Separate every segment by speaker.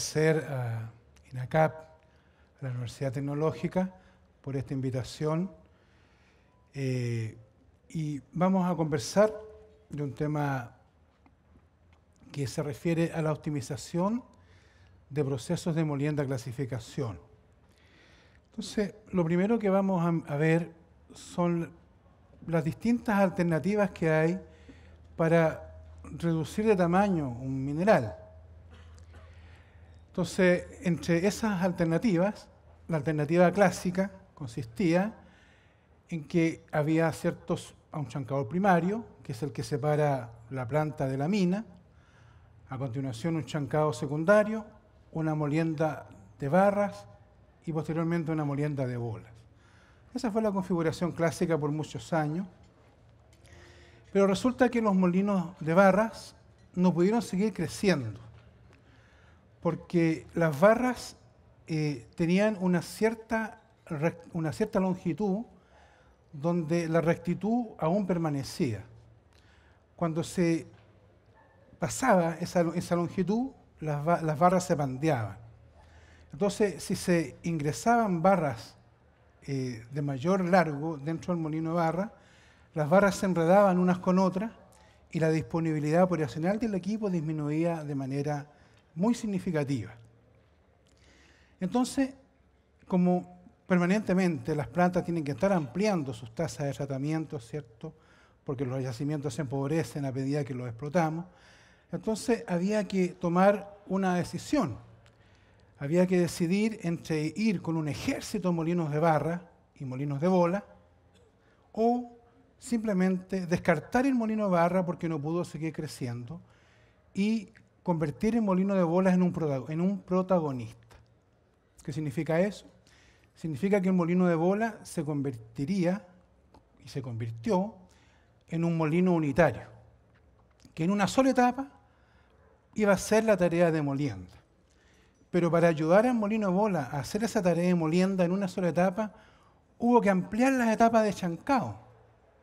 Speaker 1: agradecer a INACAP, a la Universidad Tecnológica, por esta invitación. Eh, y vamos a conversar de un tema que se refiere a la optimización de procesos de molienda clasificación. Entonces, lo primero que vamos a ver son las distintas alternativas que hay para reducir de tamaño un mineral. Entonces, entre esas alternativas, la alternativa clásica consistía en que había ciertos, a un chancador primario, que es el que separa la planta de la mina, a continuación un chancado secundario, una molienda de barras y posteriormente una molienda de bolas. Esa fue la configuración clásica por muchos años, pero resulta que los molinos de barras no pudieron seguir creciendo porque las barras eh, tenían una cierta, una cierta longitud donde la rectitud aún permanecía. Cuando se pasaba esa, esa longitud, las, barras se bandeaban. Entonces, si se ingresaban barras eh, de mayor largo dentro del molino de barra, las barras se enredaban unas con otras y la disponibilidad operacional del equipo disminuía de manera muy significativa. Entonces, como permanentemente las plantas tienen que estar ampliando sus tasas de tratamiento, ¿cierto? Porque los yacimientos se empobrecen a medida que los explotamos. Entonces había que tomar una decisión. Había que decidir entre ir con un ejército de molinos de barra y molinos de bola o simplemente descartar el molino de barra porque no pudo seguir creciendo y convertir el molino de bolas en un, protagonista. ¿Qué significa eso? Significa que el molino de bola se convertiría y se convirtió en un molino unitario, que en una sola etapa iba a ser la tarea de molienda. Pero para ayudar al molino de bola a hacer esa tarea de molienda en una sola etapa, hubo que ampliar las etapas de chancado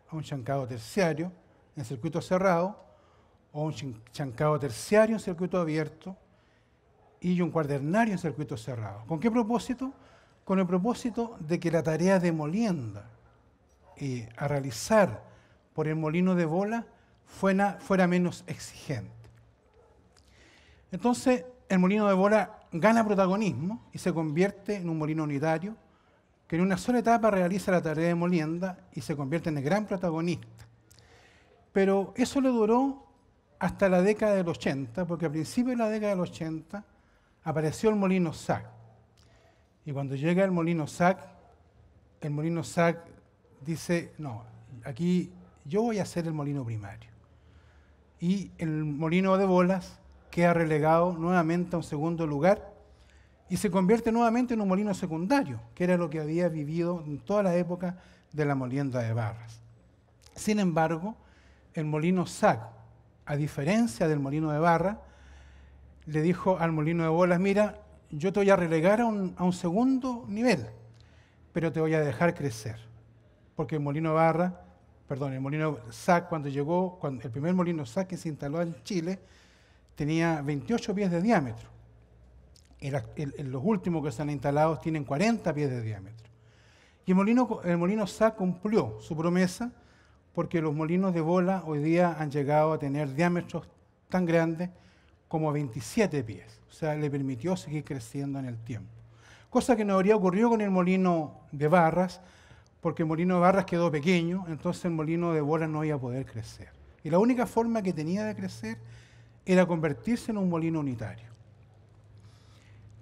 Speaker 1: a un chancado terciario en circuito cerrado o un chancado terciario en circuito abierto y un cuadernario en circuito cerrado. ¿Con qué propósito? Con el propósito de que la tarea de molienda a realizar por el molino de bola fuera, fuera menos exigente. Entonces, el molino de bola gana protagonismo y se convierte en un molino unitario que en una sola etapa realiza la tarea de molienda y se convierte en el gran protagonista. Pero eso le duró hasta la década del 80, porque a principio de la década del 80 apareció el molino SAC. Y cuando llega el molino SAC, el molino SAC dice, no, aquí yo voy a hacer el molino primario. Y el molino de bolas queda relegado nuevamente a un segundo lugar y se convierte nuevamente en un molino secundario, que era lo que había vivido en toda la época de la molienda de barras. Sin embargo, el molino SAC, a diferencia del molino de barra, le dijo al molino de bolas, mira, yo te voy a relegar a un, segundo nivel, pero te voy a dejar crecer. Porque el molino de barra, perdón, el molino SAC cuando llegó, cuando el primer molino SAC que se instaló en Chile, tenía 28 pies de diámetro. los últimos que se han instalado tienen 40 pies de diámetro. Y el molino, el molino SAC cumplió su promesa porque los molinos de bola hoy día han llegado a tener diámetros tan grandes como 27 pies. O sea, le permitió seguir creciendo en el tiempo. Cosa que no habría ocurrido con el molino de barras, porque el molino de barras quedó pequeño, entonces el molino de bola no iba a poder crecer. Y la única forma que tenía de crecer era convertirse en un molino unitario.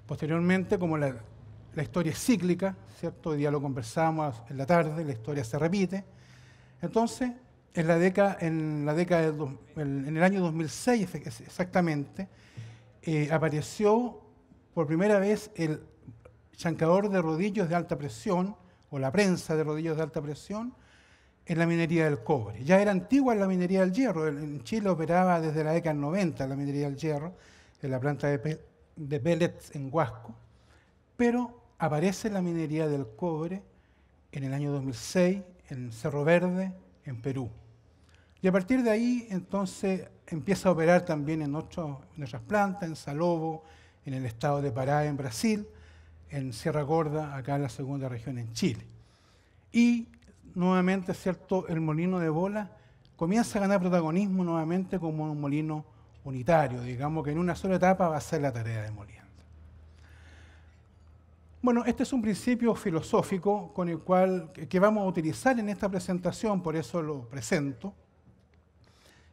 Speaker 1: Posteriormente, como la, historia es cíclica, ¿cierto? Hoy día lo conversamos en la tarde, la historia se repite, entonces, en la década, en la década en el año 2006 exactamente, eh, apareció por primera vez el chancador de rodillos de alta presión, o la prensa de rodillos de alta presión, en la minería del cobre. Ya era antigua la minería del hierro, en Chile operaba desde la década del 90 la minería del hierro, en la planta de, de pellets en Huasco, pero aparece la minería del cobre en el año 2006 en Cerro Verde, en Perú. Y a partir de ahí, entonces, empieza a operar también en, otras plantas, en Salobo, en el estado de Pará, en Brasil, en Sierra Gorda, acá en la segunda región, en Chile. Y nuevamente, ¿cierto? El molino de bola comienza a ganar protagonismo nuevamente como un molino unitario, digamos que en una sola etapa va a ser la tarea de Molina. Bueno, este es un principio filosófico con el cual, que vamos a utilizar en esta presentación, por eso lo presento,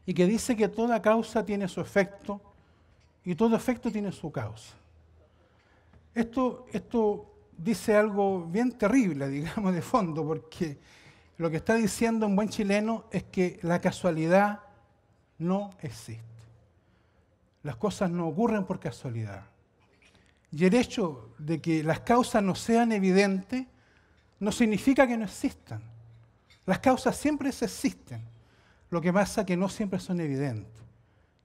Speaker 1: y que dice que toda causa tiene su efecto y todo efecto tiene su causa. Esto, esto dice algo bien terrible, digamos, de fondo, porque lo que está diciendo un buen chileno es que la casualidad no existe. Las cosas no ocurren por casualidad. Y el hecho de que las causas no sean evidentes no significa que no existan. Las causas siempre existen. Lo que pasa es que no siempre son evidentes.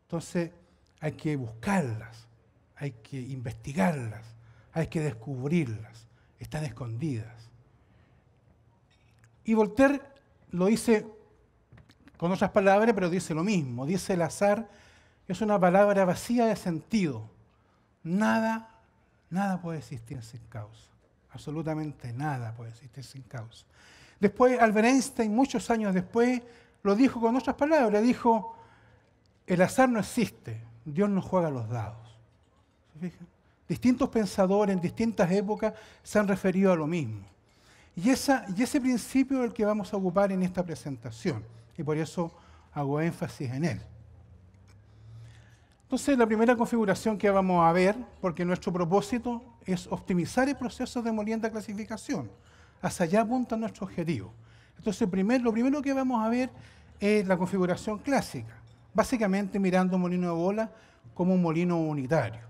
Speaker 1: Entonces hay que buscarlas, hay que investigarlas, hay que descubrirlas. Están escondidas. Y Voltaire lo dice con otras palabras, pero dice lo mismo. Dice el azar es una palabra vacía de sentido. Nada Nada puede existir sin causa. Absolutamente nada puede existir sin causa. Después, Albert Einstein, muchos años después, lo dijo con otras palabras, dijo, el azar no existe, Dios no juega los dados. Distintos pensadores en distintas épocas se han referido a lo mismo. Y, y ese principio es el que vamos a ocupar en esta presentación, y por eso hago énfasis en él. Entonces, la primera configuración que vamos a ver, porque nuestro propósito es optimizar el proceso de molienda clasificación. Hasta allá apunta nuestro objetivo. Entonces, lo primero que vamos a ver es la configuración clásica, básicamente mirando un molino de bola como un molino unitario.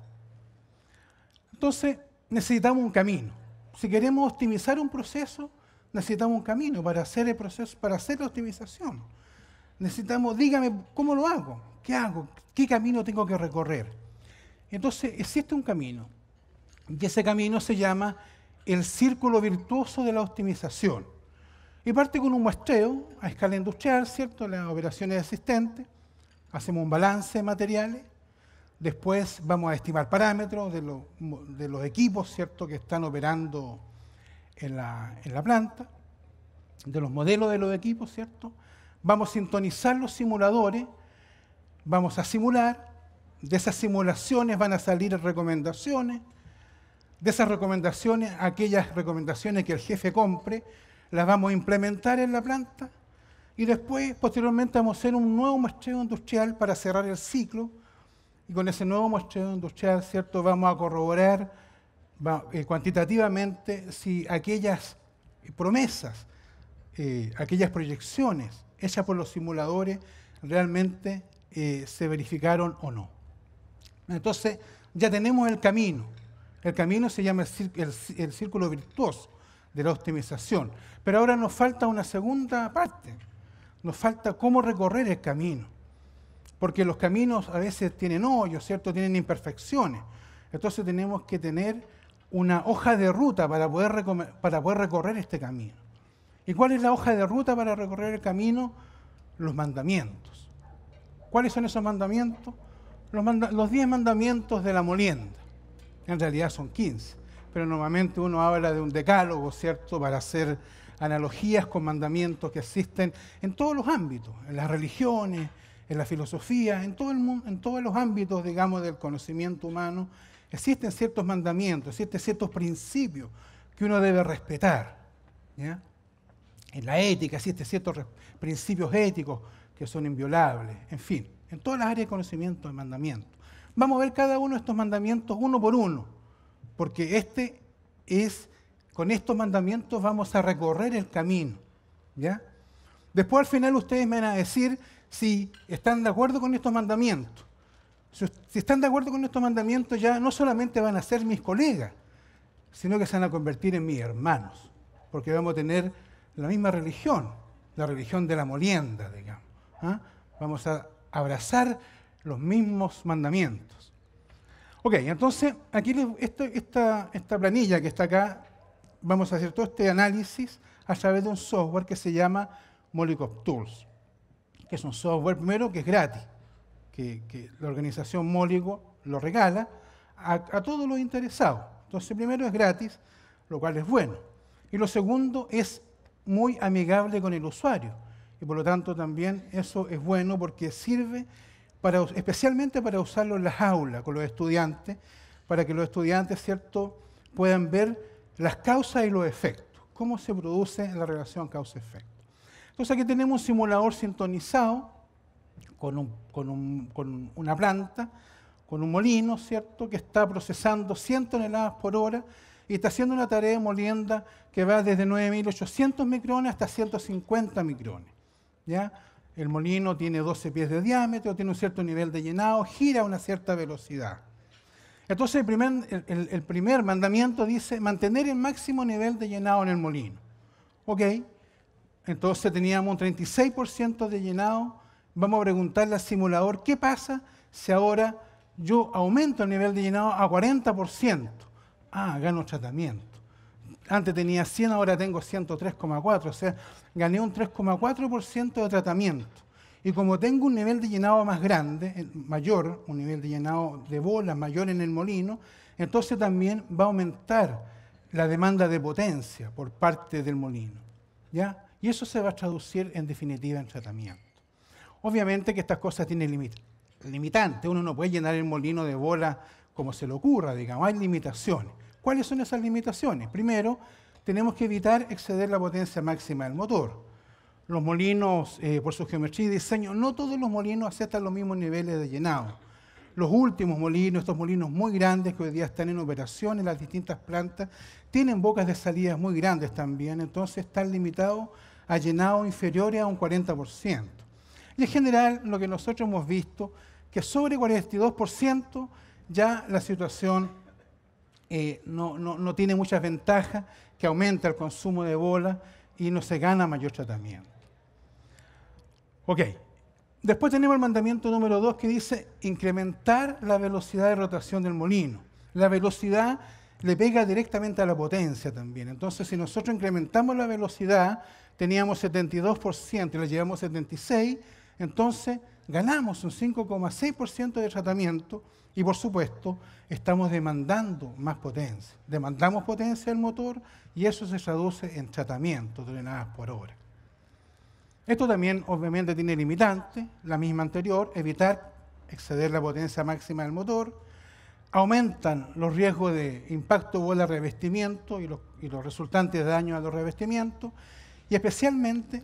Speaker 1: Entonces, necesitamos un camino. Si queremos optimizar un proceso, necesitamos un camino para hacer el proceso, para hacer la optimización. Necesitamos, dígame, ¿cómo lo hago? ¿Qué hago? ¿Qué camino tengo que recorrer? Entonces existe un camino y ese camino se llama el círculo virtuoso de la optimización. Y parte con un muestreo a escala industrial, ¿cierto? Las operaciones existentes, hacemos un balance de materiales, después vamos a estimar parámetros de los, equipos, ¿cierto?, que están operando en la, en la planta, de los modelos de los equipos, ¿cierto? Vamos a sintonizar los simuladores vamos a simular, de esas simulaciones van a salir recomendaciones, de esas recomendaciones, aquellas recomendaciones que el jefe compre, las vamos a implementar en la planta y después, posteriormente, vamos a hacer un nuevo muestreo industrial para cerrar el ciclo y con ese nuevo muestreo industrial, ¿cierto?, vamos a corroborar eh, cuantitativamente si aquellas promesas, eh, aquellas proyecciones hechas por los simuladores realmente eh, se verificaron o no. Entonces, ya tenemos el camino. El camino se llama el círculo virtuoso de la optimización. Pero ahora nos falta una segunda parte. Nos falta cómo recorrer el camino. Porque los caminos a veces tienen hoyos, ¿cierto? Tienen imperfecciones. Entonces tenemos que tener una hoja de ruta para poder recorrer este camino. ¿Y cuál es la hoja de ruta para recorrer el camino? Los mandamientos. ¿Cuáles son esos mandamientos? Los, diez mandamientos de la molienda. En realidad son 15, pero normalmente uno habla de un decálogo, ¿cierto?, para hacer analogías con mandamientos que existen en todos los ámbitos, en las religiones, en la filosofía, en todo el mundo, en todos los ámbitos, digamos, del conocimiento humano, existen ciertos mandamientos, existen ciertos principios que uno debe respetar. En la ética existen ciertos principios éticos que son inviolables, en fin, en todas las áreas de conocimiento, de mandamiento. Vamos a ver cada uno de estos mandamientos uno por uno, porque este es, con estos mandamientos vamos a recorrer el camino, ¿ya? Después al final ustedes me van a decir si están de acuerdo con estos mandamientos. Si están de acuerdo con estos mandamientos ya no solamente van a ser mis colegas, sino que se van a convertir en mis hermanos, porque vamos a tener la misma religión, la religión de la molienda, digamos. ¿ah? Vamos a abrazar los mismos mandamientos. Ok, entonces aquí esta, esta, planilla que está acá, vamos a hacer todo este análisis a través de un software que se llama Molicop Tools, que es un software primero que es gratis, que, la organización Mólico lo regala a, a todos los interesados. Entonces primero es gratis, lo cual es bueno. Y lo segundo es muy amigable con el usuario y por lo tanto también eso es bueno porque sirve especialmente para usarlo en las aulas con los estudiantes, para que los estudiantes ¿cierto? puedan ver las causas y los efectos, cómo se produce la relación causa-efecto. Entonces aquí tenemos un simulador sintonizado con, una planta, con un molino, ¿cierto?, que está procesando 100 toneladas por hora y está haciendo una tarea de molienda que va desde 9.800 micrones hasta 150 micrones. ¿ya? El molino tiene 12 pies de diámetro, tiene un cierto nivel de llenado, gira a una cierta velocidad. Entonces el primer, primer mandamiento dice mantener el máximo nivel de llenado en el molino. Ok, entonces teníamos un 36% de llenado. Vamos a preguntarle al simulador, ¿qué pasa si ahora yo aumento el nivel de llenado a 40%? Ah, gano tratamiento antes tenía 100, ahora tengo 103,4. O sea, gané un 3,4% de tratamiento. Y como tengo un nivel de llenado más grande, eh, mayor, un nivel de llenado de bola mayor en el molino, entonces también va a aumentar la demanda de potencia por parte del molino. ¿ya? Y eso se va a traducir en definitiva en tratamiento. Obviamente que estas cosas tienen limitantes. limitante. Uno no puede llenar el molino de bola como se le ocurra, digamos, hay limitaciones. ¿Cuáles son esas limitaciones? Primero, tenemos que evitar exceder la potencia máxima del motor. Los molinos, eh, por su geometría y diseño, no todos los molinos aceptan los mismos niveles de llenado. Los últimos molinos, estos molinos muy grandes que hoy día están en operación en las distintas plantas, tienen bocas de salidas muy grandes también, entonces están limitados a llenado inferiores a un 40%. Y en general, lo que nosotros hemos visto, que sobre 42% ya la situación eh, no, no, tiene muchas ventajas, que aumenta el consumo de bola y no se gana mayor tratamiento. Ok, después tenemos el mandamiento número 2 que dice incrementar la velocidad de rotación del molino. La velocidad le pega directamente a la potencia también. Entonces, si nosotros incrementamos la velocidad, teníamos 72% y la llevamos 76%, entonces ganamos un 5,6% de tratamiento y por supuesto estamos demandando más potencia. Demandamos potencia del motor y eso se traduce en tratamiento drenadas por hora. Esto también obviamente tiene limitantes. la misma anterior, evitar exceder la potencia máxima del motor, aumentan los riesgos de impacto bola revestimiento y los, y los resultantes daños a los revestimientos y especialmente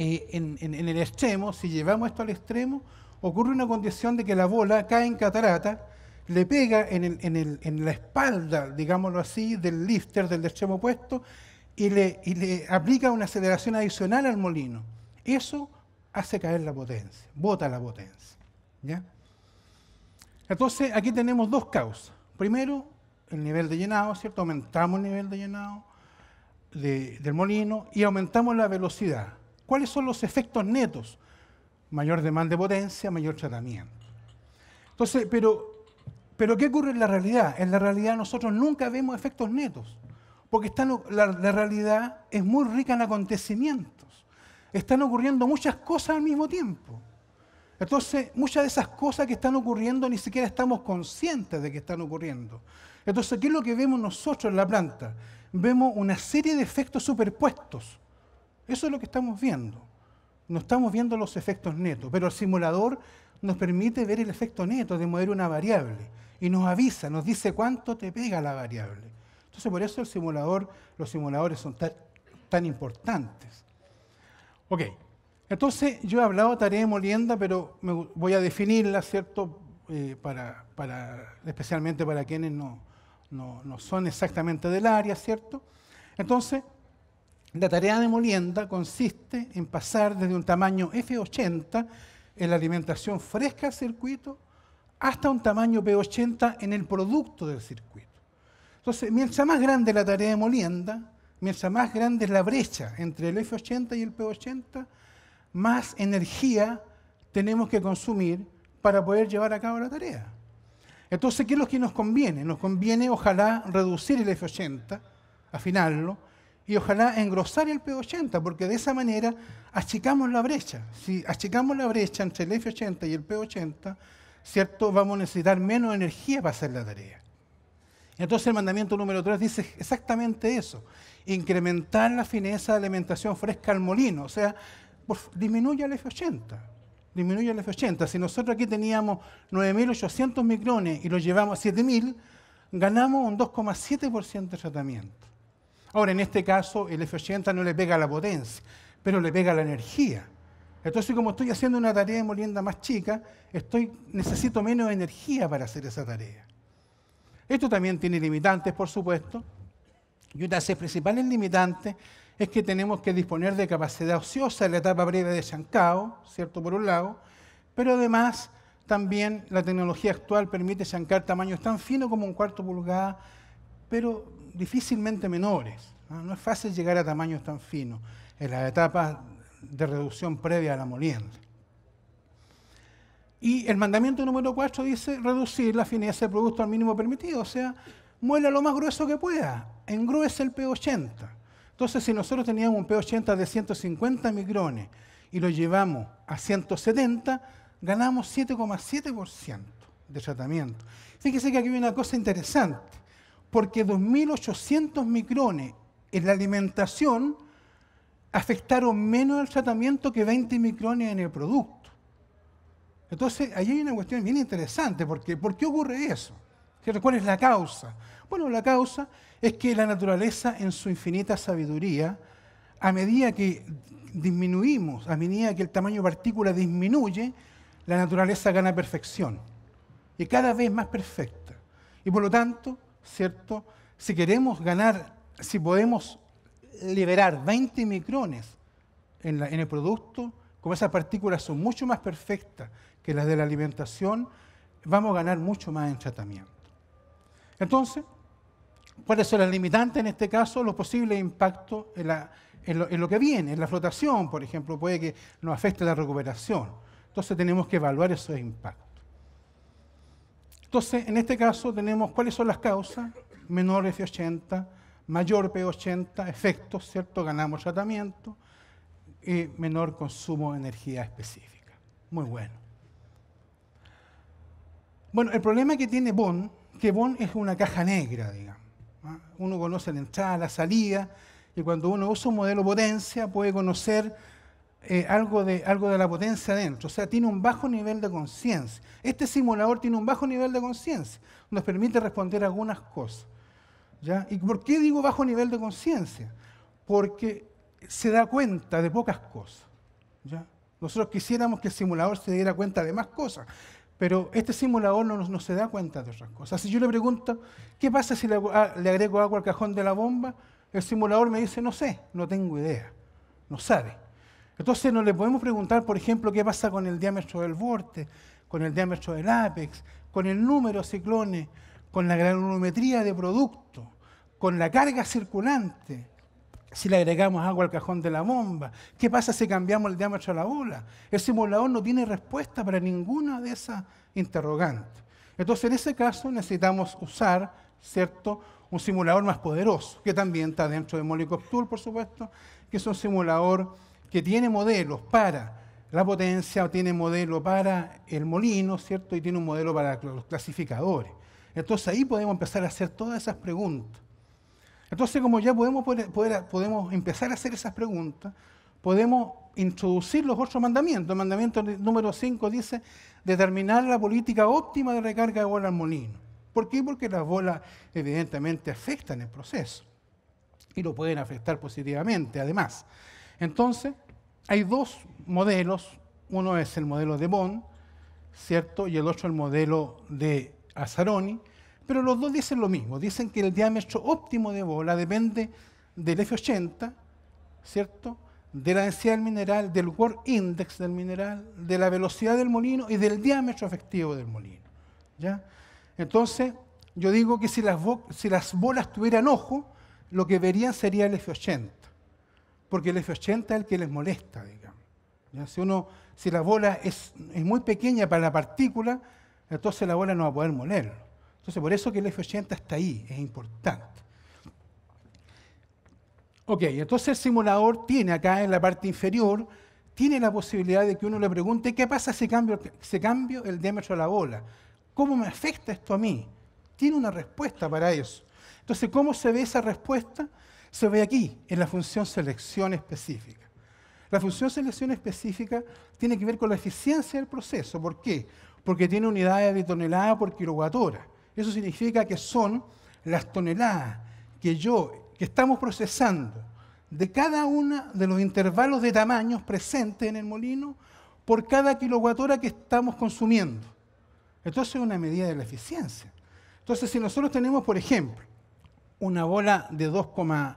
Speaker 1: eh, en, el extremo, si llevamos esto al extremo, ocurre una condición de que la bola cae en catarata, le pega en, la espalda, digámoslo así, del lifter, del extremo opuesto, y le, aplica una aceleración adicional al molino. Eso hace caer la potencia, bota la potencia. Entonces, aquí tenemos dos causas. Primero, el nivel de llenado, ¿cierto? Aumentamos el nivel de llenado del molino y aumentamos la velocidad. ¿Cuáles son los efectos netos? Mayor demanda de potencia, mayor tratamiento. Entonces, pero, pero ¿qué ocurre en la realidad? En la realidad nosotros nunca vemos efectos netos, porque están, la realidad es muy rica en acontecimientos. Están ocurriendo muchas cosas al mismo tiempo. Entonces, muchas de esas cosas que están ocurriendo ni siquiera estamos conscientes de que están ocurriendo. Entonces, ¿qué es lo que vemos nosotros en la planta? Vemos una serie de efectos superpuestos. Eso es lo que estamos viendo. No estamos viendo los efectos netos, pero el simulador nos permite ver el efecto neto de mover una variable y nos avisa, nos dice cuánto te pega la variable. Entonces, por eso el simulador, los simuladores son tan, importantes. Ok, entonces yo he hablado de tarea de molienda, pero me voy a definirla, ¿cierto? Eh, para, especialmente para quienes no son exactamente del área, ¿cierto? Entonces, la tarea de molienda consiste en pasar desde un tamaño F80 en la alimentación fresca del circuito hasta un tamaño P80 en el producto del circuito. Entonces, mientras más grande la tarea de molienda, mientras más grande es la brecha entre el F80 y el P80, más energía tenemos que consumir para poder llevar a cabo la tarea. Entonces, ¿qué es lo que nos conviene? Nos conviene, ojalá, reducir el F80, afinarlo, y ojalá engrosar el P80, porque de esa manera achicamos la brecha. Si achicamos la brecha entre el F80 y el P80, ¿cierto? Vamos a necesitar menos energía para hacer la tarea. Entonces el mandamiento número 3 dice exactamente eso, incrementar la fineza de alimentación fresca al molino, o sea, disminuye el F80, disminuye el F80. Si nosotros aquí teníamos 9.800 micrones y lo llevamos a 7.000, ganamos un 2,7% de tratamiento. Ahora, en este caso, el F80 no le pega la potencia, pero le pega la energía. Entonces, como estoy haciendo una tarea de molienda más chica, necesito menos energía para hacer esa tarea. Esto también tiene limitantes, por supuesto. Y una de las principales limitantes es que tenemos que disponer de capacidad ociosa en la etapa breve de Shankao, ¿cierto? Por un lado, pero además también la tecnología actual permite shankar tamaños tan finos como un cuarto pulgada, pero difícilmente menores. ¿no? es fácil llegar a tamaños tan finos en las etapas de reducción previa a la molienda. Y el mandamiento número 4 dice reducir la fineza del producto al mínimo permitido, o sea, muela lo más grueso que pueda, engruesa el P80. Entonces, si nosotros teníamos un P80 de 150 micrones y lo llevamos a 170, ganamos 7,7% de tratamiento. Fíjese que aquí hay una cosa interesante porque 2.800 micrones en la alimentación afectaron menos al tratamiento que 20 micrones en el producto. Entonces, ahí hay una cuestión bien interesante, porque ¿por qué ocurre eso? ¿Cuál es la causa? Bueno, la causa es que la naturaleza en su infinita sabiduría, a medida que disminuimos, a medida que el tamaño de partícula disminuye, la naturaleza gana perfección y cada vez más perfecta. Y por lo tanto, ¿cierto? Si queremos ganar, si podemos liberar 20 micrones en, el producto, como esas partículas son mucho más perfectas que las de la alimentación, vamos a ganar mucho más en tratamiento. Entonces, ¿cuáles son las limitantes en este caso? Los posibles impactos en lo que viene, en la flotación, por ejemplo, puede que nos afecte la recuperación. Entonces tenemos que evaluar esos impactos. Entonces, en este caso tenemos cuáles son las causas, menores de 80, mayor P80, efectos, ¿cierto? Ganamos tratamiento y menor consumo de energía específica. Muy bueno. Bueno, el problema que tiene Bond, que Bon es una caja negra, digamos. ¿ah? Uno conoce la entrada, la salida, y cuando uno usa un modelo potencia puede conocer eh, algo, de, algo de la potencia dentro, o sea, tiene un bajo nivel de conciencia. Este simulador tiene un bajo nivel de conciencia, nos permite responder algunas cosas. ¿ya? ¿Y por qué digo bajo nivel de conciencia? Porque se da cuenta de pocas cosas. ¿ya? Nosotros quisiéramos que el simulador se diera cuenta de más cosas, pero este simulador no, nos se da cuenta de otras cosas. Si yo le pregunto, ¿qué pasa si le, ah, le, agrego agua al cajón de la bomba? El simulador me dice, no sé, no tengo idea, no sabe. Entonces no le podemos preguntar, por ejemplo, qué pasa con el diámetro del vórtice, con el diámetro del ápex, con el número de ciclones, con la granulometría de producto, con la carga circulante, si le agregamos agua al cajón de la bomba, qué pasa si cambiamos el diámetro de la bola. El simulador no tiene respuesta para ninguna de esas interrogantes. Entonces, en ese caso necesitamos usar, ¿cierto?, un simulador más poderoso, que también está dentro de Molecop por supuesto, que es un simulador que tiene modelos para la potencia, tiene modelo para el molino, ¿cierto? Y tiene un modelo para los clasificadores. Entonces ahí podemos empezar a hacer todas esas preguntas. Entonces como ya podemos, podemos empezar a hacer esas preguntas, podemos introducir los otros mandamientos. El mandamiento número 5 dice determinar la política óptima de recarga de bola al molino. ¿Por qué? Porque las bolas evidentemente afectan el proceso y lo pueden afectar positivamente además. Entonces, hay dos modelos. Uno es el modelo de Bond, ¿cierto? Y el otro el modelo de Azzaroni. Pero los dos dicen lo mismo. Dicen que el diámetro óptimo de bola depende del F80, ¿cierto? De la densidad del mineral, del work index del mineral, de la velocidad del molino y del diámetro efectivo del molino. ¿ya? Entonces, yo digo que si las, si las bolas tuvieran ojo, lo que verían sería el F80 porque el F80 es el que les molesta, digamos. Si, la bola es, muy pequeña para la partícula, entonces la bola no va a poder molerlo. Entonces, por eso que el F80 está ahí, es importante. Ok, entonces el simulador tiene acá en la parte inferior, tiene la posibilidad de que uno le pregunte, ¿qué pasa si cambio, si cambio el diámetro de la bola? ¿Cómo me afecta esto a mí? Tiene una respuesta para eso. Entonces, ¿cómo se ve esa respuesta? se ve aquí, en la función selección específica. La función selección específica tiene que ver con la eficiencia del proceso. ¿Por qué? Porque tiene unidades de tonelada por kilowatt Eso significa que son las toneladas que yo, que estamos procesando de cada uno de los intervalos de tamaños presentes en el molino por cada kilowatt que estamos consumiendo. Entonces es una medida de la eficiencia. Entonces, si nosotros tenemos, por ejemplo, una bola de 2,5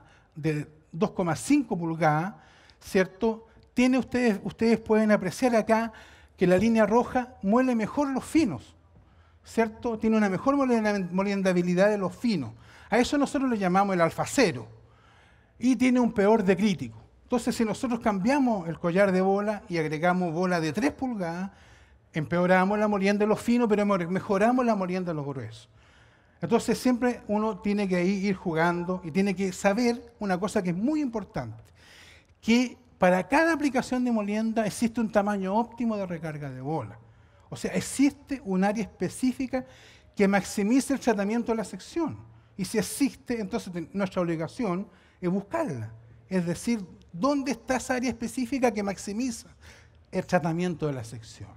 Speaker 1: pulgadas, ¿cierto? Tiene ustedes, ustedes pueden apreciar acá que la línea roja muele mejor los finos, ¿cierto? Tiene una mejor moliendabilidad de los finos. A eso nosotros le llamamos el alfacero. Y tiene un peor de crítico. Entonces, si nosotros cambiamos el collar de bola y agregamos bola de 3 pulgadas, empeoramos la molienda de los finos, pero mejoramos la molienda de los gruesos. Entonces siempre uno tiene que ir jugando y tiene que saber una cosa que es muy importante, que para cada aplicación de molienda existe un tamaño óptimo de recarga de bola. O sea, existe un área específica que maximiza el tratamiento de la sección. Y si existe, entonces nuestra obligación es buscarla. Es decir, ¿dónde está esa área específica que maximiza el tratamiento de la sección?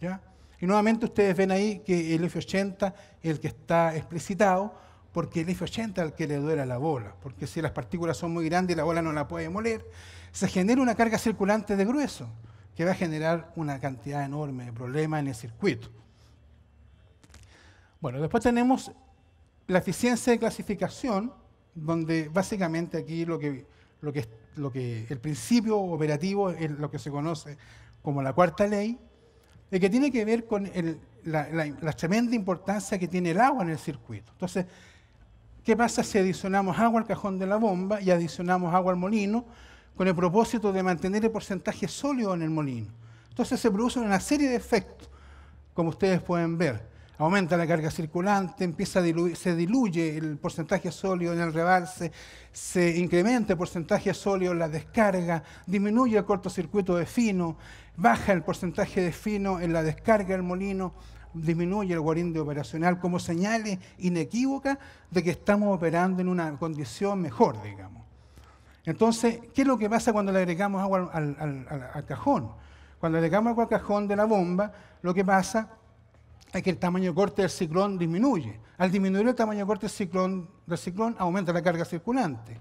Speaker 1: ¿Ya? Y nuevamente ustedes ven ahí que el F80 es el que está explicitado, porque el F80 es el que le duele a la bola, porque si las partículas son muy grandes y la bola no la puede moler, se genera una carga circulante de grueso, que va a generar una cantidad enorme de problemas en el circuito. Bueno, después tenemos la eficiencia de clasificación, donde básicamente aquí lo que, lo que, lo que el principio operativo es lo que se conoce como la cuarta ley, el que tiene que ver con la, la, tremenda importancia que tiene el agua en el circuito. Entonces, ¿qué pasa si adicionamos agua al cajón de la bomba y adicionamos agua al molino con el propósito de mantener el porcentaje sólido en el molino? Entonces se producen una serie de efectos, como ustedes pueden ver aumenta la carga circulante, empieza a se diluye el porcentaje sólido en el rebalse, se incrementa el porcentaje sólido en la descarga, disminuye el cortocircuito de fino, baja el porcentaje de fino en la descarga del molino, disminuye el guarinde operacional como señales inequívocas de que estamos operando en una condición mejor, digamos. Entonces, ¿qué es lo que pasa cuando le agregamos agua al, al cajón? Cuando le agregamos agua al cajón de la bomba, lo que pasa es que el tamaño corte del ciclón disminuye. Al disminuir el tamaño corte del ciclón, aumenta la carga circulante,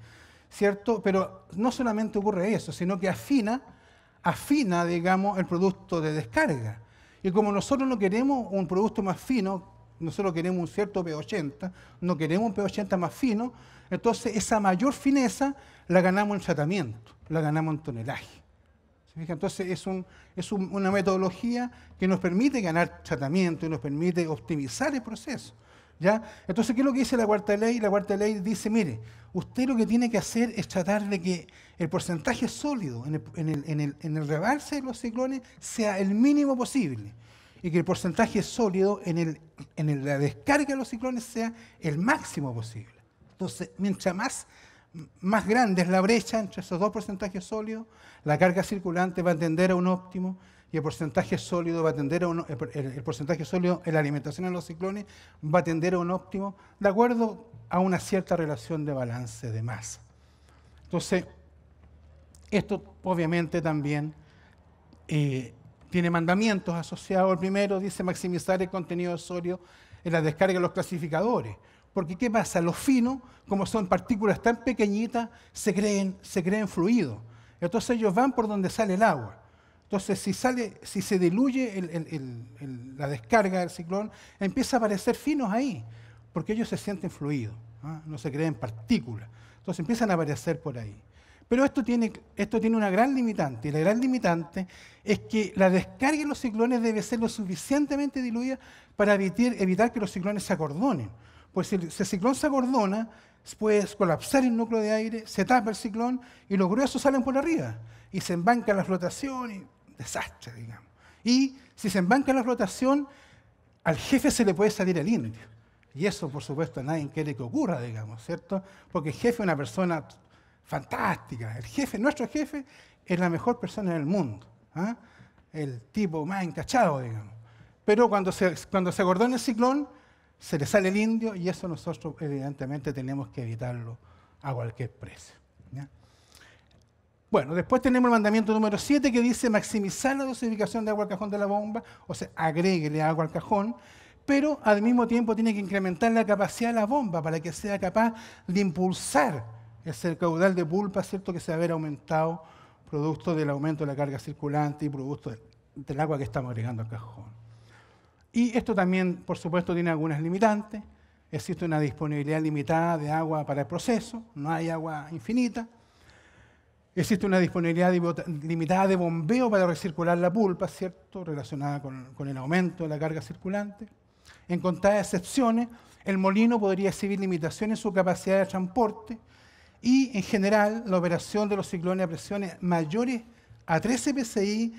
Speaker 1: ¿cierto? Pero no solamente ocurre eso, sino que afina, afina, digamos, el producto de descarga. Y como nosotros no queremos un producto más fino, nosotros queremos un cierto P80, no queremos un P80 más fino, entonces esa mayor fineza la ganamos en tratamiento, la ganamos en tonelaje. Entonces es, una metodología que nos permite ganar tratamiento y nos permite optimizar el proceso. ¿ya? Entonces, ¿qué es lo que dice la cuarta ley? La cuarta ley dice, mire, usted lo que tiene que hacer es tratar de que el porcentaje sólido en el, en rebalse de los ciclones sea el mínimo posible y que el porcentaje sólido en, el, en la descarga de los ciclones sea el máximo posible. Entonces, mientras más más grande es la brecha entre esos dos porcentajes sólidos, la carga circulante va a tender a un óptimo y el porcentaje sólido va a tender a el, porcentaje sólido en la alimentación en los ciclones va a tender a un óptimo de acuerdo a una cierta relación de balance de masa. Entonces, esto obviamente también eh, tiene mandamientos asociados. El primero dice maximizar el contenido de sólido en la descarga de los clasificadores. Porque ¿qué pasa? Los finos, como son partículas tan pequeñitas, se creen, se creen fluidos. Entonces ellos van por donde sale el agua. Entonces, si, sale, si se diluye la descarga del ciclón, empieza a aparecer finos ahí, porque ellos se sienten fluidos, ¿ah? no se creen partículas. Entonces empiezan a aparecer por ahí. Pero esto tiene, esto tiene una gran limitante, y la gran limitante es que la descarga de los ciclones debe ser lo suficientemente diluida para evitar, evitar que los ciclones se acordonen. Pues si el ciclón se acordona, puede colapsar el núcleo de aire, se tapa el ciclón y los gruesos salen por arriba y se embanca la flotación y desastre, digamos. Y si se embanca la flotación, al jefe se le puede salir el indio. Y eso, por supuesto, nadie quiere que ocurra, digamos, ¿cierto? Porque el jefe es una persona fantástica. El jefe, nuestro jefe, es la mejor persona del mundo. ¿ah? El tipo más encachado, digamos. Pero cuando se, cuando se el ciclón, se le sale el indio y eso nosotros evidentemente tenemos que evitarlo a cualquier precio. Bueno, después tenemos el mandamiento número 7 que dice maximizar la dosificación de agua al cajón de la bomba, o sea, agréguele agua al cajón, pero al mismo tiempo tiene que incrementar la capacidad de la bomba para que sea capaz de impulsar ese caudal de pulpa, ¿cierto? Que se va a haber aumentado producto del aumento de la carga circulante y producto del agua que estamos agregando al cajón. Y esto también, por supuesto, tiene algunas limitantes. Existe una disponibilidad limitada de agua para el proceso, no hay agua infinita. Existe una disponibilidad limitada de bombeo para recircular la pulpa, ¿cierto? Relacionada con, el aumento de la carga circulante. En contadas excepciones, el molino podría exhibir limitaciones en su capacidad de transporte y, en general, la operación de los ciclones a presiones mayores a 13 PSI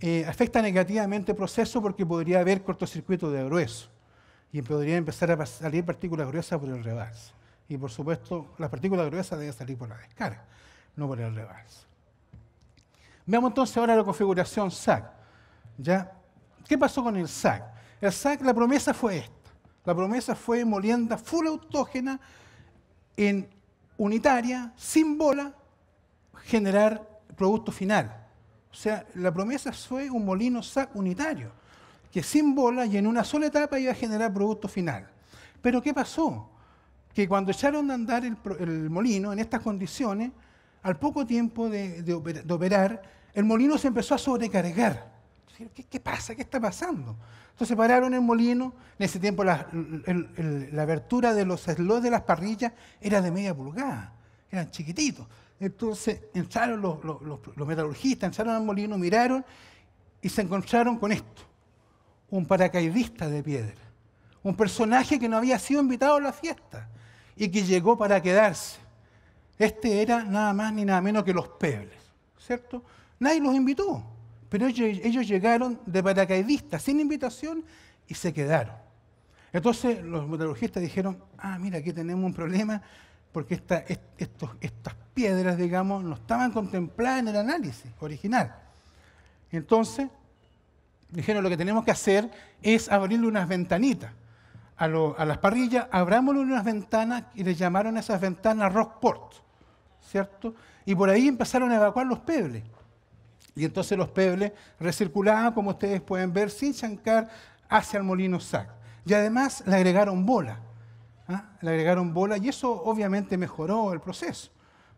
Speaker 1: eh, afecta negativamente el proceso porque podría haber cortocircuito de grueso y podría empezar a salir partículas gruesas por el rebalse. Y por supuesto, las partículas gruesas deben salir por la descarga, no por el rebalse. Veamos entonces ahora la configuración SAC. ¿Ya? ¿Qué pasó con el SAC? El SAC, la promesa fue esta. La promesa fue molienda full autógena, en unitaria, sin bola, generar producto final. O sea, la promesa fue un molino SAC unitario, que sin bola y en una sola etapa iba a generar producto final. Pero ¿qué pasó? Que cuando echaron a andar el, molino en estas condiciones, al poco tiempo de, operar, el molino se empezó a sobrecargar. ¿Qué, pasa? ¿Qué está pasando? Entonces pararon el molino, en ese tiempo la, la abertura de los slots de las parrillas era de media pulgada, eran chiquititos. Entonces entraron los, metalurgistas, entraron al molino, miraron y se encontraron con esto, un paracaidista de piedra, un personaje que no había sido invitado a la fiesta y que llegó para quedarse. Este era nada más ni nada menos que los pebles, ¿cierto? Nadie los invitó, pero ellos llegaron de paracaidista, sin invitación, y se quedaron. Entonces los metalurgistas dijeron, ah, mira, aquí tenemos un problema, porque estas piedras, digamos, no estaban contempladas en el análisis original. Entonces, dijeron, lo que tenemos que hacer es abrirle unas ventanitas. A, las parrillas, abrámosle unas ventanas y le llamaron a esas ventanas Rockport, ¿cierto? Y por ahí empezaron a evacuar los pebles. Y entonces los pebles recirculaban, como ustedes pueden ver, sin chancar hacia el molino SAC. Y además le agregaron bola. ¿ah? Le agregaron bola y eso obviamente mejoró el proceso,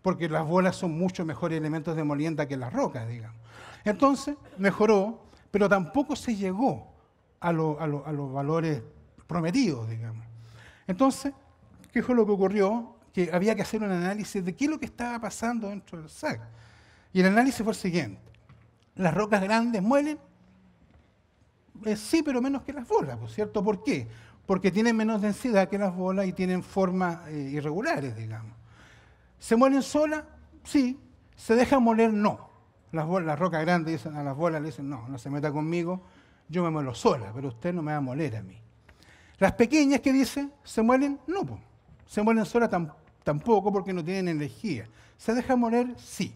Speaker 1: porque las bolas son mucho mejores elementos de molienda que las rocas, digamos. Entonces, mejoró, pero tampoco se llegó a, los valores prometidos, digamos. Entonces, ¿qué fue lo que ocurrió? Que había que hacer un análisis de qué es lo que estaba pasando dentro del SAC. Y el análisis fue el siguiente. Las rocas grandes muelen, eh, sí, pero menos que las bolas, ¿por cierto? ¿Por qué? porque tienen menos densidad que las bolas y tienen formas eh, irregulares, digamos. ¿Se muelen solas? Sí. ¿Se dejan moler? No. Las, bolas, rocas grandes dicen a las bolas, le dicen, no, no se meta conmigo, yo me muelo sola, pero usted no me va a moler a mí. Las pequeñas qué dicen? ¿se muelen? No, se muelen sola tampoco porque no tienen energía. ¿Se deja moler? Sí.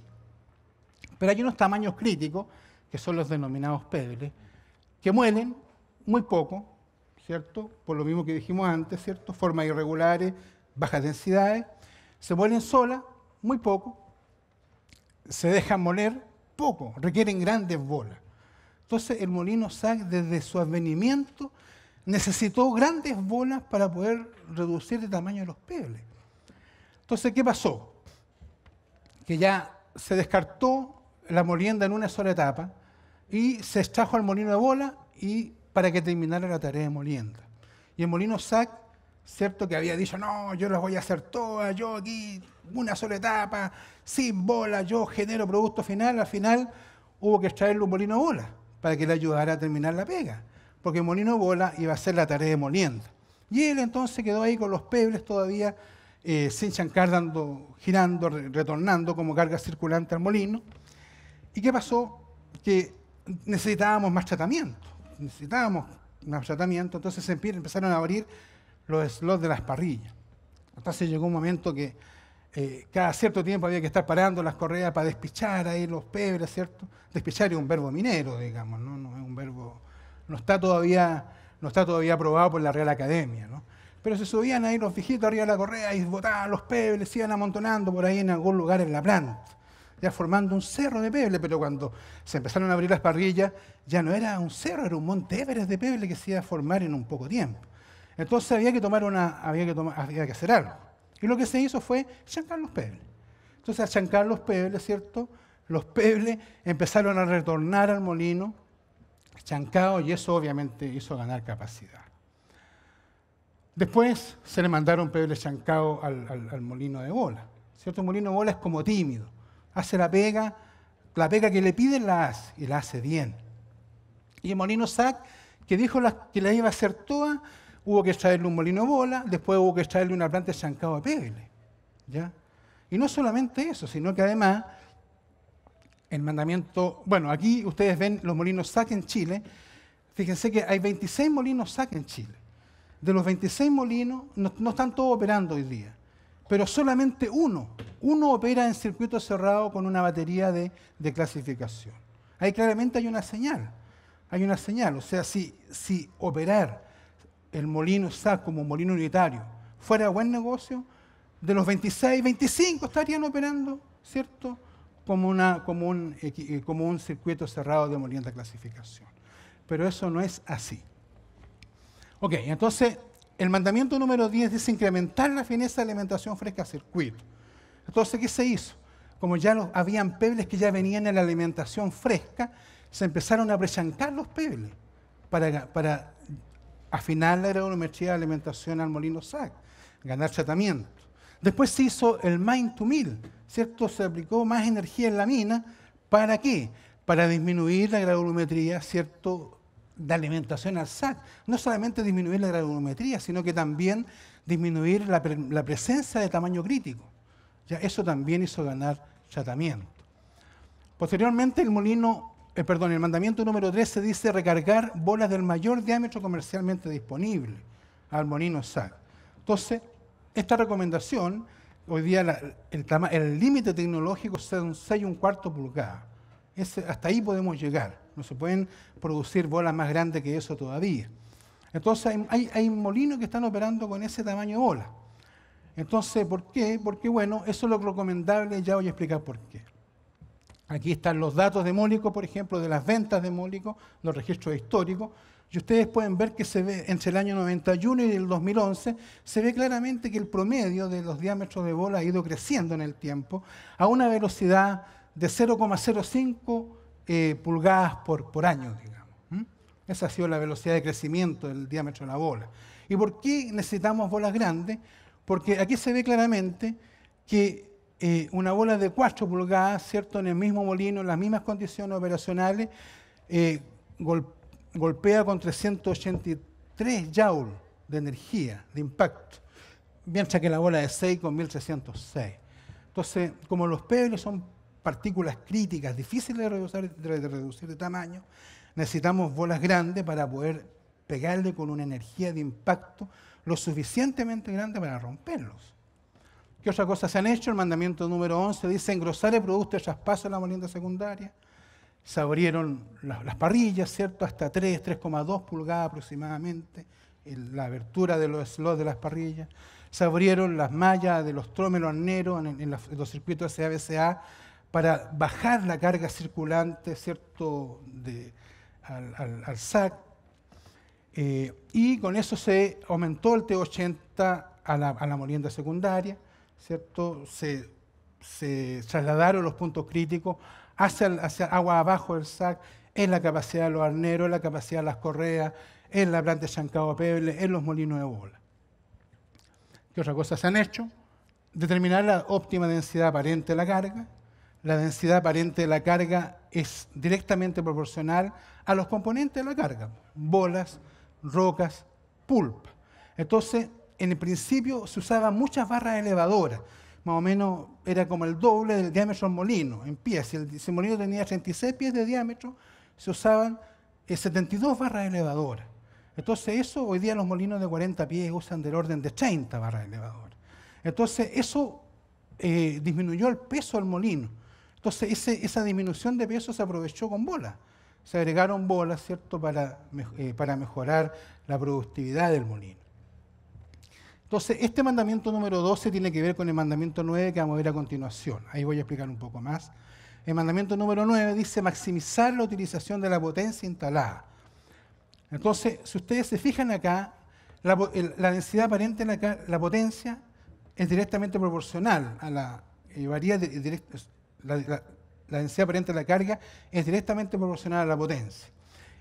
Speaker 1: Pero hay unos tamaños críticos, que son los denominados pedres, que muelen muy poco, por lo mismo que dijimos antes, ¿cierto? Formas irregulares, bajas densidades. Se vuelven solas, muy poco. Se dejan moler, poco. Requieren grandes bolas. Entonces el molino SAC desde su advenimiento necesitó grandes bolas para poder reducir el tamaño de los pebles. Entonces, ¿qué pasó? Que ya se descartó la molienda en una sola etapa y se extrajo al molino de bola y para que terminara la tarea de molienda. Y el molino SAC, ¿cierto? Que había dicho, no, yo las voy a hacer todas, yo aquí una sola etapa, sin bola, yo genero producto final, al final hubo que extraerle un molino bola para que le ayudara a terminar la pega, porque el molino bola iba a hacer la tarea de molienda. Y él entonces quedó ahí con los pebles todavía eh, sin chancar, girando, retornando como carga circulante al molino. ¿Y qué pasó? Que necesitábamos más tratamiento necesitábamos un tratamiento, entonces empezaron a abrir los slots de las parrillas. Hasta se llegó un momento que eh, cada cierto tiempo había que estar parando las correas para despichar ahí los pebres, ¿cierto? Despichar es un verbo minero, digamos, ¿no? es un verbo. No está todavía, no está todavía aprobado por la Real Academia, ¿no? Pero se subían ahí los fijitos arriba de la correa y botaban los pebles, se iban amontonando por ahí en algún lugar en la planta ya formando un cerro de Peble, pero cuando se empezaron a abrir las parrillas, ya no era un cerro, era un monte de Peble que se iba a formar en un poco tiempo. Entonces había que, tomar una, había que, hacer algo. Y lo que se hizo fue chancar los pebles. Entonces, al chancar los pebles, ¿cierto? Los pebles empezaron a retornar al molino, chancado y eso obviamente hizo ganar capacidad. Después se le mandaron pebles chancados al, al, molino de bola. ¿Cierto? El molino de bola es como tímido hace la pega, la pega que le piden la hace y la hace bien. Y el molino SAC, que dijo que la iba a hacer toda, hubo que extraerle un molino bola, después hubo que extraerle una planta chancado de ¿ya? Y no solamente eso, sino que además el mandamiento, bueno, aquí ustedes ven los molinos SAC en Chile, fíjense que hay 26 molinos SAC en Chile. De los 26 molinos, no, no están todos operando hoy día pero solamente uno. Uno opera en circuito cerrado con una batería de, clasificación. Ahí claramente hay una señal. Hay una señal. O sea, si, si operar el molino SAC como molino unitario fuera buen negocio, de los 26, 25 estarían operando, ¿cierto? Como, una, como, un, eh, como un circuito cerrado de molino de clasificación. Pero eso no es así. Ok, entonces el mandamiento número 10 dice incrementar la fineza de alimentación fresca a circuito. Entonces, ¿qué se hizo? Como ya había habían pebles que ya venían en la alimentación fresca, se empezaron a prechancar los pebles para, para afinar la granulometría de alimentación al molino SAC, ganar tratamiento. Después se hizo el mine to mill, ¿cierto? Se aplicó más energía en la mina. ¿Para qué? Para disminuir la granulometría, ¿cierto? de alimentación al SAC, no solamente disminuir la granulometría, sino que también disminuir la, la presencia de tamaño crítico. Ya eso también hizo ganar tratamiento. Posteriormente, el molino, eh, perdón, el mandamiento número 13 dice recargar bolas del mayor diámetro comercialmente disponible al molino SAC. Entonces, esta recomendación, hoy día el límite tecnológico es un 6 y un cuarto pulgada. hasta ahí podemos llegar. No se pueden producir bolas más grandes que eso todavía. Entonces hay, molinos que están operando con ese tamaño de bola. Entonces, ¿por qué? Porque bueno, eso es lo recomendable, ya voy a explicar por qué. Aquí están los datos de Mólico, por ejemplo, de las ventas de Mólico, los registros históricos. Y ustedes pueden ver que se ve entre el año 91 y el 2011, se ve claramente que el promedio de los diámetros de bola ha ido creciendo en el tiempo a una velocidad de 0,05 eh, pulgadas por, por año, digamos. Esa ha sido la velocidad de crecimiento del diámetro de la bola. ¿Y por qué necesitamos bolas grandes? Porque aquí se ve claramente que eh, una bola de 4 pulgadas, ¿cierto? En el mismo molino, en las mismas condiciones operacionales, eh, golpea con 383 joules de energía, de impacto, mientras que la bola de 6 con 1306. Entonces, como los pebles son partículas críticas difíciles de reducir, de tamaño, necesitamos bolas grandes para poder pegarle con una energía de impacto lo suficientemente grande para romperlos. ¿Qué otra cosa se han hecho? El mandamiento número 11 dice engrosar el producto de traspaso en la molienda secundaria. Se abrieron las, parrillas, ¿cierto? Hasta 3, 3,2 pulgadas aproximadamente, la abertura de los slots de las parrillas. Se abrieron las mallas de los trómelos aneros en, en, los circuitos SABCA para bajar la carga circulante ¿cierto? al, SAC. Eh, y con eso se aumentó el T80 a la, molienda secundaria, ¿cierto? Se, trasladaron los puntos críticos hacia, agua abajo del SAC, en la capacidad de los arneros, en la capacidad de las correas, en la planta de chancado peble, en los molinos de bola. ¿Qué otra cosa se han hecho? Determinar la óptima densidad aparente de la carga, la densidad aparente de la carga es directamente proporcional a los componentes de la carga, bolas, rocas, pulpa. Entonces, en el principio se usaban muchas barras elevadoras, más o menos era como el doble del diámetro del molino, en pies. Si el, molino tenía 36 pies de diámetro, se usaban 72 eh, barras elevadoras. Entonces eso, hoy día los molinos de 40 pies usan del orden de 30 barras elevadoras. Entonces eso eh, disminuyó el peso del molino. Entonces, esa disminución de peso se aprovechó con bolas. Se agregaron bolas, ¿cierto?, para, eh, para mejorar la productividad del molino. Entonces, este mandamiento número 12 tiene que ver con el mandamiento 9 que vamos a ver a continuación. Ahí voy a explicar un poco más. El mandamiento número 9 dice maximizar la utilización de la potencia instalada. Entonces, si ustedes se fijan acá, la, densidad aparente, en la potencia, es directamente proporcional a la, eh, varía de, la, densidad aparente de la carga es directamente proporcional a la potencia.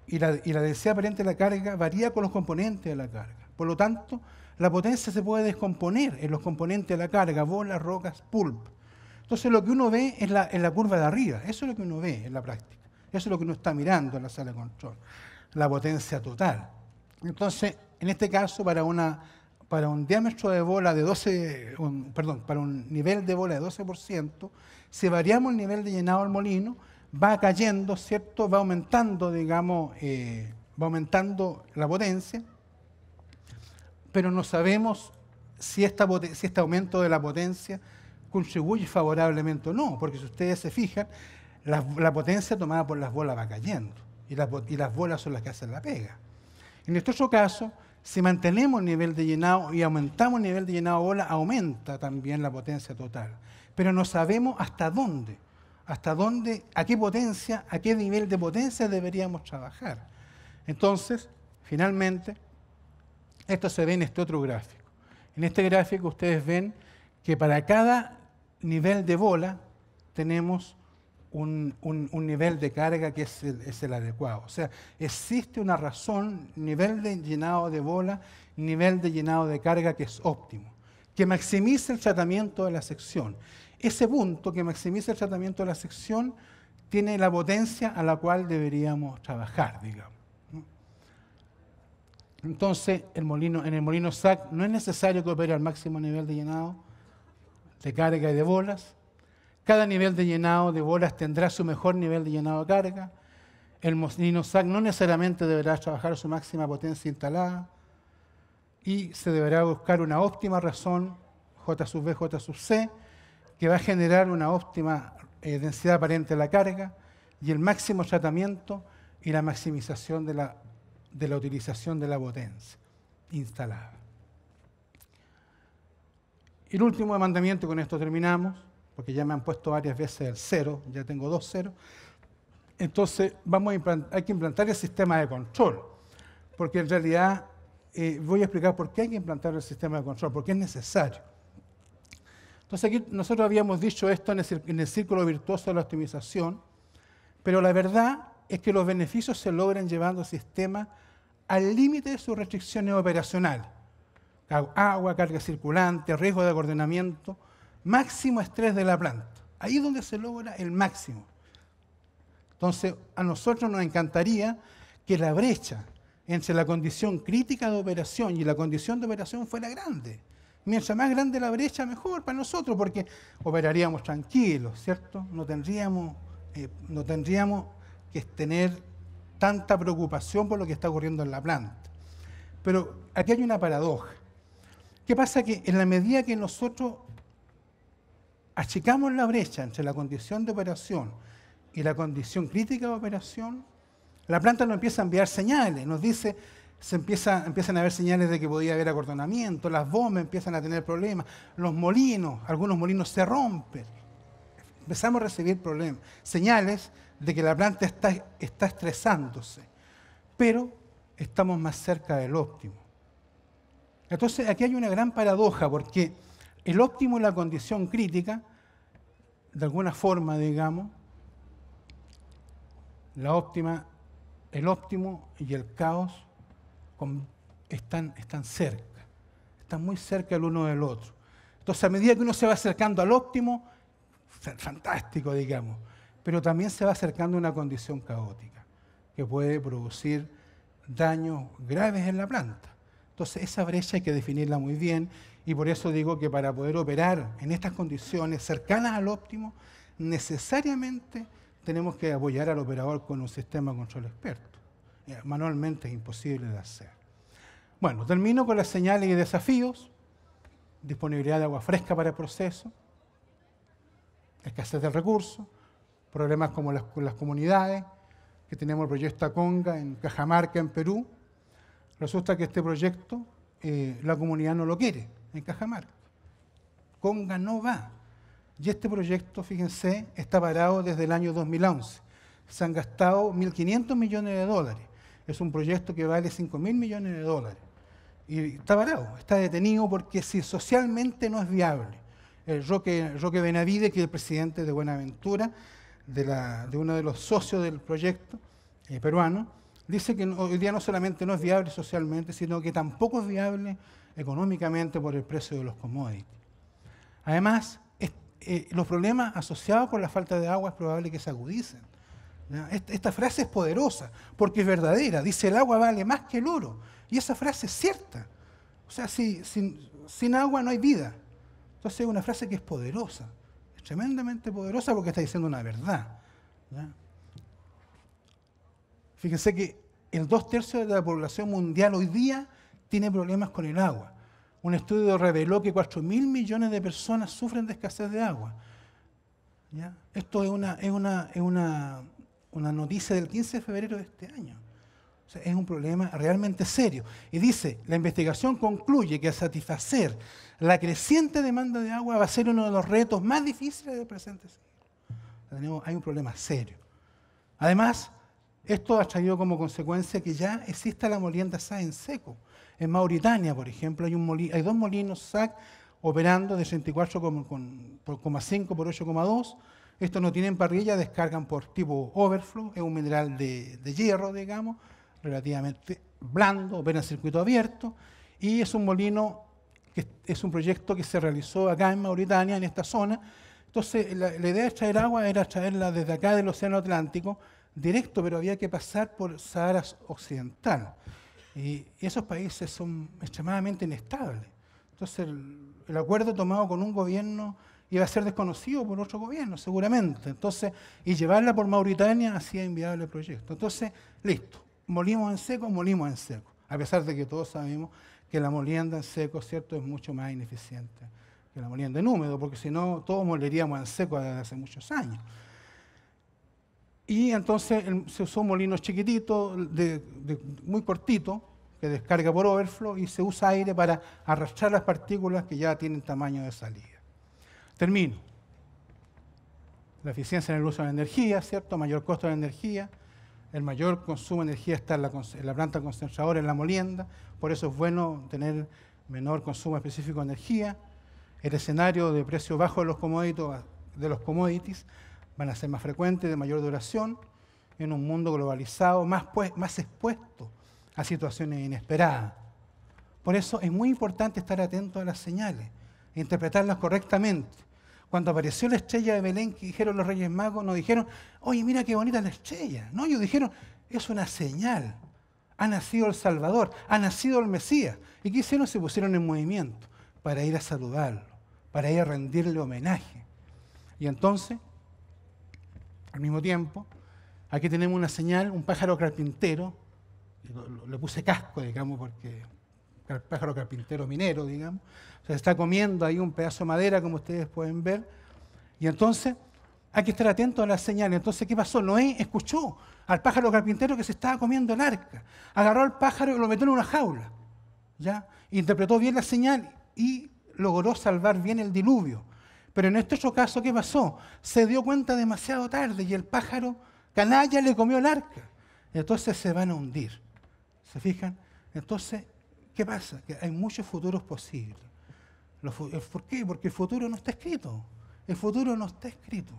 Speaker 1: Y la, y densidad aparente de la carga varía con los componentes de la carga. Por lo tanto, la potencia se puede descomponer en los componentes de la carga, bolas, rocas, pulp. Entonces, lo que uno ve es la, en la curva de arriba. Eso es lo que uno ve en la práctica. Eso es lo que uno está mirando en la sala de control. La potencia total. Entonces, en este caso, para una para un diámetro de bola de 12, perdón, para un nivel de bola de 12%, si variamos el nivel de llenado al molino, va cayendo, ¿cierto? Va aumentando, digamos, eh, va aumentando la potencia, pero no sabemos si, esta, si este aumento de la potencia contribuye favorablemente o no, porque si ustedes se fijan, la, potencia tomada por las bolas va cayendo y las, y las bolas son las que hacen la pega. En este otro caso, si mantenemos el nivel de llenado y aumentamos el nivel de llenado bola, aumenta también la potencia total. Pero no sabemos hasta dónde, hasta dónde, a qué potencia, a qué nivel de potencia deberíamos trabajar. Entonces, finalmente, esto se ve en este otro gráfico. En este gráfico ustedes ven que para cada nivel de bola tenemos un, nivel de carga que es el, adecuado. O sea, existe una razón, nivel de llenado de bola, nivel de llenado de carga que es óptimo, que maximiza el tratamiento de la sección. Ese punto que maximiza el tratamiento de la sección tiene la potencia a la cual deberíamos trabajar, digamos. Entonces, en el molino SAC no es necesario que opere al máximo nivel de llenado de carga y de bolas, cada nivel de llenado de bolas tendrá su mejor nivel de llenado de carga. El SAC no necesariamente deberá trabajar su máxima potencia instalada y se deberá buscar una óptima razón, J sub B, J sub C, que va a generar una óptima eh, densidad aparente de la carga y el máximo tratamiento y la maximización de la, de la utilización de la potencia instalada. El último mandamiento, con esto terminamos, porque ya me han puesto varias veces el cero, ya tengo dos ceros. Entonces, vamos a hay que implantar el sistema de control, porque en realidad eh, voy a explicar por qué hay que implantar el sistema de control, porque es necesario. Entonces, aquí nosotros habíamos dicho esto en el, círculo virtuoso de la optimización, pero la verdad es que los beneficios se logran llevando el sistema al límite de sus restricciones operacionales. Agua, carga circulante, riesgo de acordenamiento, máximo estrés de la planta. Ahí es donde se logra el máximo. Entonces, a nosotros nos encantaría que la brecha entre la condición crítica de operación y la condición de operación fuera grande. Mientras más grande la brecha, mejor para nosotros, porque operaríamos tranquilos, ¿cierto? No tendríamos, eh, no tendríamos que tener tanta preocupación por lo que está ocurriendo en la planta. Pero aquí hay una paradoja. ¿Qué pasa? Que en la medida que nosotros achicamos la brecha entre la condición de operación y la condición crítica de operación, la planta nos empieza a enviar señales, nos dice, se empieza, empiezan a haber señales de que podía haber acordonamiento, las bombas empiezan a tener problemas, los molinos, algunos molinos se rompen. Empezamos a recibir problemas, señales de que la planta está, está estresándose, pero estamos más cerca del óptimo. Entonces aquí hay una gran paradoja porque el óptimo y la condición crítica, de alguna forma, digamos, la óptima, el óptimo y el caos están, están cerca, están muy cerca el uno del otro. Entonces, a medida que uno se va acercando al óptimo, fantástico, digamos, pero también se va acercando a una condición caótica que puede producir daños graves en la planta. Entonces, esa brecha hay que definirla muy bien y por eso digo que para poder operar en estas condiciones cercanas al óptimo, necesariamente tenemos que apoyar al operador con un sistema de control experto. Eh, manualmente es imposible de hacer. Bueno, termino con las señales y desafíos. Disponibilidad de agua fresca para el proceso, escasez de recursos, problemas como las, comunidades, que tenemos el proyecto ACONGA en Cajamarca, en Perú. Resulta que este proyecto eh, la comunidad no lo quiere en Cajamarca. Conga no va. Y este proyecto, fíjense, está parado desde el año 2011. Se han gastado 1.500 millones de dólares. Es un proyecto que vale 5.000 millones de dólares. Y está parado, está detenido porque si socialmente no es viable. Roque, Roque Benavide, que es el presidente de Buenaventura, de, uno de los socios del proyecto eh, peruano, dice que hoy día no solamente no es viable socialmente, sino que tampoco es viable económicamente por el precio de los commodities. Además, eh, los problemas asociados con la falta de agua es probable que se agudicen. Esta, frase es poderosa porque es verdadera. Dice el agua vale más que el oro. Y esa frase es cierta. O sea, sin, agua no hay vida. Entonces es una frase que es poderosa. Es tremendamente poderosa porque está diciendo una verdad. Fíjense que el dos tercios de la población mundial hoy día tiene problemas con el agua. Un estudio reveló que 4 mil millones de personas sufren de escasez de agua. Esto es, una, una, noticia del 15 de febrero de este año. es un problema realmente serio. Y dice, la investigación concluye que satisfacer la creciente demanda de agua va a ser uno de los retos más difíciles del presente siglo. hay un problema serio. Además, esto ha traído como consecuencia que ya exista la molienda en seco. En Mauritania, por ejemplo, hay, dos molinos SAC operando de 64,5 por 8,2. Estos no tienen parrilla, descargan por tipo overflow, es un mineral de, hierro, digamos, relativamente blando, opera en circuito abierto, y es un molino que es un proyecto que se realizó acá en Mauritania, en esta zona. Entonces, la, idea de traer agua era traerla desde acá del Océano Atlántico, directo, pero había que pasar por Sahara Occidental. Y, esos países son extremadamente inestables. Entonces, el, acuerdo tomado con un gobierno iba a ser desconocido por otro gobierno, seguramente. Entonces, y llevarla por Mauritania hacía inviable el proyecto. Entonces, listo, molimos en seco, molimos en seco. A pesar de que todos sabemos que la molienda en seco, ¿cierto?, es mucho más ineficiente que la molienda en húmedo, porque si no, todos moleríamos en seco desde hace muchos años. Y entonces se usó un molino chiquitito, muy cortito, que descarga por overflow y se usa aire para arrastrar las partículas que ya tienen tamaño de salida. Termino. La eficiencia en el uso de la energía, ¿cierto? Mayor costo de energía. El mayor consumo de energía está en la, planta concentradora, en la molienda. Por eso es bueno tener menor consumo específico de energía. El escenario de precios bajos de los commodities van a ser más frecuentes, de mayor duración, en un mundo globalizado, más, pues, más expuesto a situaciones inesperadas. Por eso es muy importante estar atento a las señales, interpretarlas correctamente. Cuando apareció la estrella de Belén, que dijeron los Reyes Magos, nos dijeron, oye, mira qué bonita la estrella. No, ellos dijeron, es una señal. Ha nacido el Salvador, ha nacido el Mesías. ¿Y qué hicieron? Se pusieron en movimiento para ir a saludarlo, para ir a rendirle homenaje. Y entonces al mismo tiempo. Aquí tenemos una señal, un pájaro carpintero, le puse casco, digamos, porque el pájaro carpintero minero, digamos, se está comiendo ahí un pedazo de madera, como ustedes pueden ver, y entonces hay que estar atento a la señal. Entonces, ¿qué pasó? Noé escuchó al pájaro carpintero que se estaba comiendo el arca, agarró al pájaro y lo metió en una jaula, ¿ya? Interpretó bien la señal y logró salvar bien el diluvio. Pero en este otro caso, ¿qué pasó? Se dio cuenta demasiado tarde y el pájaro canalla le comió el arca. Entonces se van a hundir. ¿Se fijan? Entonces, ¿qué pasa? Que hay muchos futuros posibles. Eh, ¿Por qué? Porque el futuro no está escrito. El futuro no está escrito.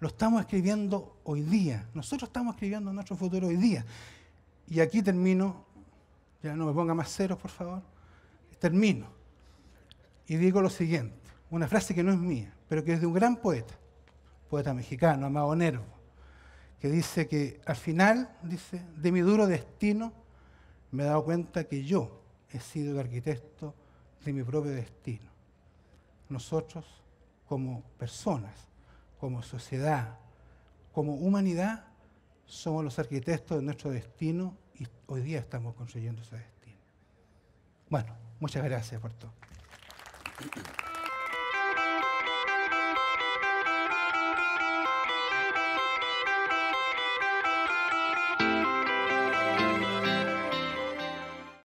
Speaker 1: Lo estamos escribiendo hoy día. Nosotros estamos escribiendo nuestro futuro hoy día. Y aquí termino, ya no me ponga más ceros, por favor. Termino. Y digo lo siguiente una frase que no es mía, pero que es de un gran poeta, poeta mexicano, Amado Nervo, que dice que al final, dice, de mi duro destino, me he dado cuenta que yo he sido el arquitecto de mi propio destino. Nosotros, como personas, como sociedad, como humanidad, somos los arquitectos de nuestro destino y hoy día estamos construyendo ese destino. Bueno, muchas gracias por todo.